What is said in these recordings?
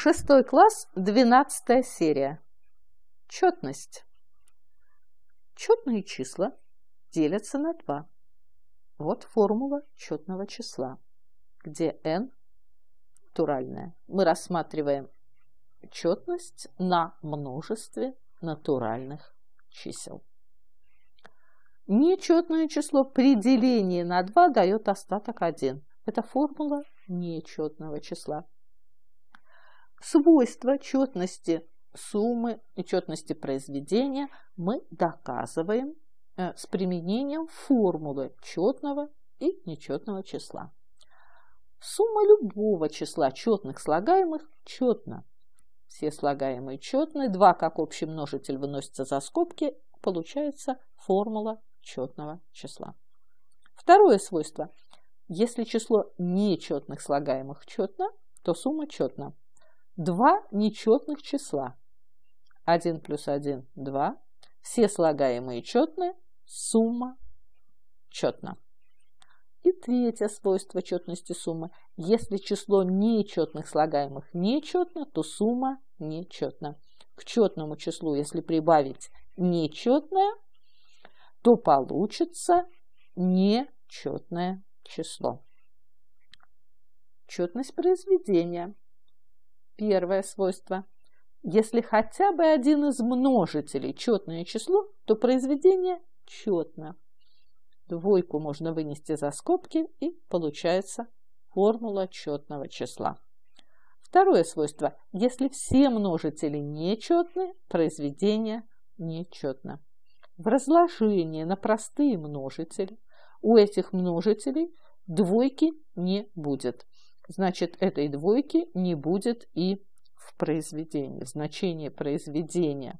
Шестой класс, двенадцатая серия. Четность. Четные числа делятся на два. Вот формула четного числа, где n натуральное. Мы рассматриваем четность на множестве натуральных чисел. Нечетное число при делении на 2 дает остаток 1. Это формула нечетного числа свойства четности суммы и четности произведения мы доказываем э, с применением формулы четного и нечетного числа. Сумма любого числа четных слагаемых четна. Все слагаемые четные, два как общий множитель выносится за скобки, получается формула четного числа. Второе свойство. Если число нечетных слагаемых четно, то сумма четна два нечетных числа. 1 плюс 1 – 2. Все слагаемые четные – сумма четна. И третье свойство четности суммы. Если число нечетных слагаемых нечетно, то сумма нечетна. К четному числу, если прибавить нечетное, то получится нечетное число. Четность произведения – Первое свойство. Если хотя бы один из множителей четное число, то произведение четно. Двойку можно вынести за скобки и получается формула четного числа. Второе свойство. Если все множители нечетны, произведение нечетно. В разложении на простые множители у этих множителей двойки не будет значит, этой двойки не будет и в произведении, Значение произведения.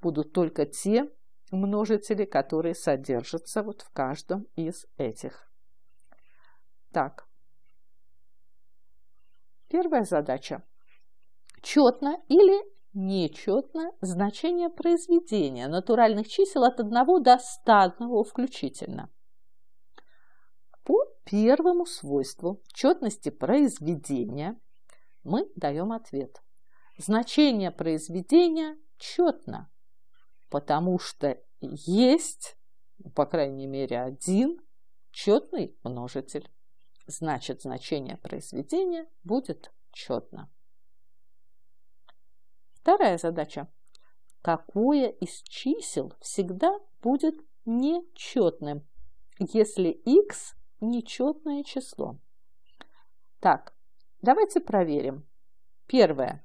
Будут только те множители, которые содержатся вот в каждом из этих. Так, первая задача. Четно или нечетно значение произведения натуральных чисел от 1 до 101 включительно – первому свойству четности произведения мы даем ответ. Значение произведения четно, потому что есть, по крайней мере, один четный множитель. Значит, значение произведения будет четно. Вторая задача. Какое из чисел всегда будет нечетным, если x нечетное число. Так, давайте проверим. Первое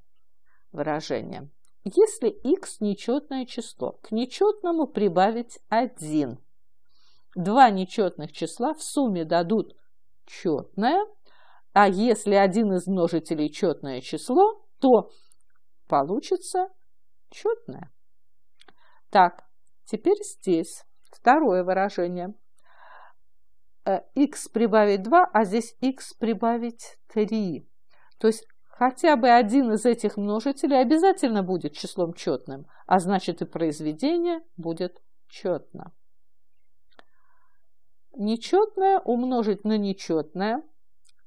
выражение. Если x нечетное число, к нечетному прибавить 1. Два нечетных числа в сумме дадут четное, а если один из множителей четное число, то получится четное. Так, теперь здесь второе выражение x э, прибавить 2, а здесь x прибавить 3. То есть хотя бы один из этих множителей обязательно будет числом четным, а значит и произведение будет четно. Нечетное умножить на нечетное,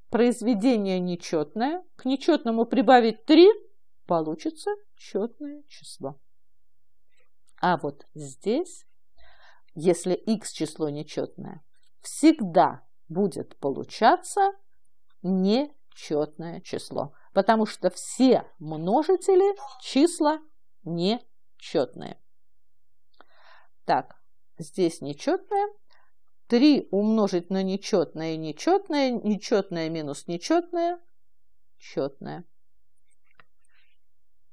произведение нечетное, к нечетному прибавить 3, получится четное число. А вот здесь, если x число нечетное, всегда будет получаться нечетное число, потому что все множители числа нечетные. Так, здесь нечетное. 3 умножить на нечетное, и нечетное, нечетное минус нечетное, четное.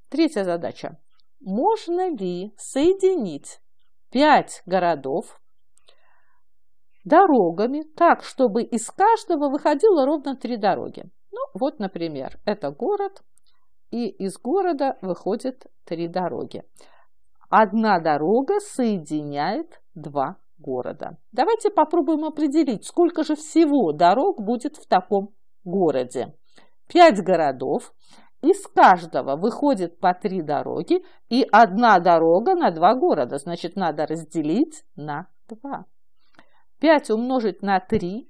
Третья задача. Можно ли соединить 5 городов дорогами так, чтобы из каждого выходило ровно три дороги. Ну, вот, например, это город, и из города выходит три дороги. Одна дорога соединяет два города. Давайте попробуем определить, сколько же всего дорог будет в таком городе. Пять городов, из каждого выходит по три дороги и одна дорога на два города. Значит, надо разделить на два. 5 умножить на 3,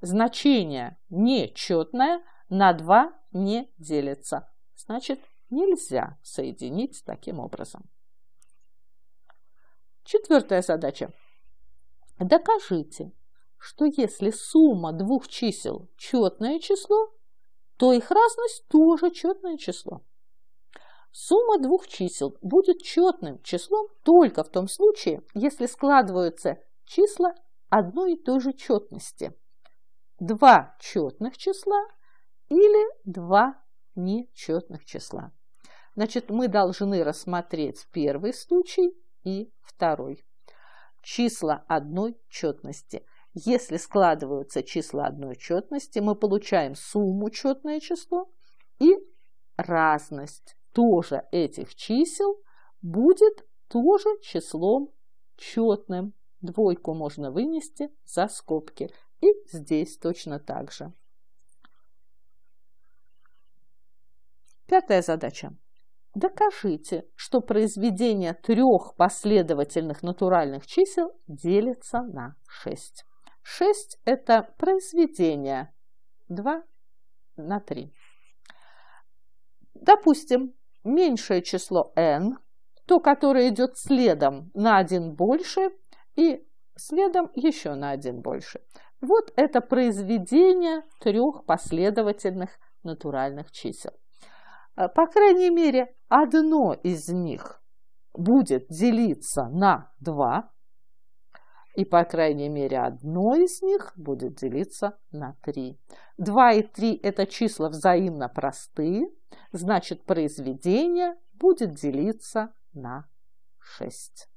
значение нечетное, на 2 не делится. Значит, нельзя соединить таким образом. Четвертая задача. Докажите, что если сумма двух чисел – четное число, то их разность тоже четное число. Сумма двух чисел будет четным числом только в том случае, если складываются числа одной и той же четности. Два четных числа или два нечетных числа. Значит, мы должны рассмотреть первый случай и второй. Числа одной четности. Если складываются числа одной четности, мы получаем сумму четное число и разность тоже этих чисел будет тоже числом четным. Двойку можно вынести за скобки. И здесь точно так же. Пятая задача. Докажите, что произведение трех последовательных натуральных чисел делится на 6. 6 – это произведение 2 на 3. Допустим, меньшее число n, то, которое идет следом на один больше, и следом еще на один больше. Вот это произведение трех последовательных натуральных чисел. Э, по крайней мере, одно из них будет делиться на 2, и по крайней мере одно из них будет делиться на 3. 2 и 3 – это числа взаимно простые, значит произведение будет делиться на 6.